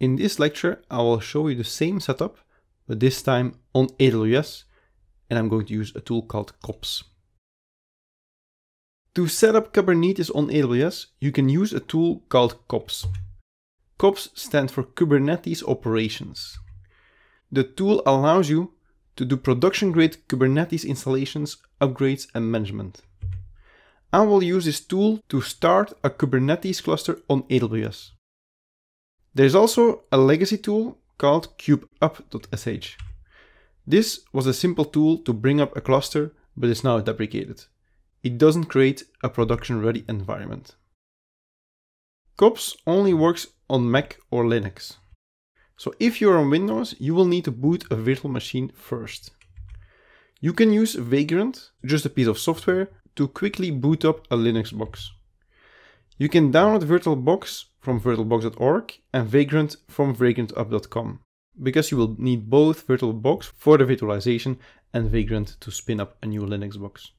In this lecture, I will show you the same setup, but this time on AWS, and I'm going to use a tool called COPS. To set up Kubernetes on AWS, you can use a tool called COPS. COPS stands for Kubernetes Operations. The tool allows you to do production-grade Kubernetes installations, upgrades, and management. I will use this tool to start a Kubernetes cluster on AWS. There's also a legacy tool called cubeup.sh. This was a simple tool to bring up a cluster, but is now deprecated. It doesn't create a production-ready environment. COPS only works on Mac or Linux. So if you're on Windows, you will need to boot a virtual machine first. You can use Vagrant, just a piece of software, to quickly boot up a Linux box. You can download VirtualBox from VirtualBox.org and Vagrant from VagrantUp.com because you will need both VirtualBox for the virtualization and Vagrant to spin up a new Linux box.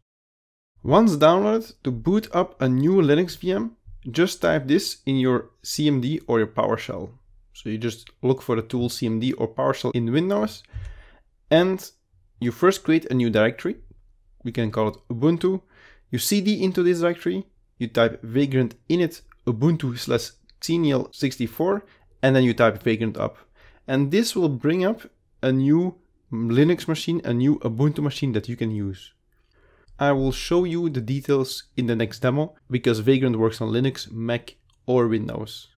Once downloaded, to boot up a new Linux VM, just type this in your CMD or your PowerShell. So you just look for the tool CMD or PowerShell in Windows and you first create a new directory. We can call it Ubuntu. You cd into this directory, you type vagrant init ubuntu slash Xenial64 and then you type Vagrant up. And this will bring up a new Linux machine, a new Ubuntu machine that you can use. I will show you the details in the next demo because Vagrant works on Linux, Mac or Windows.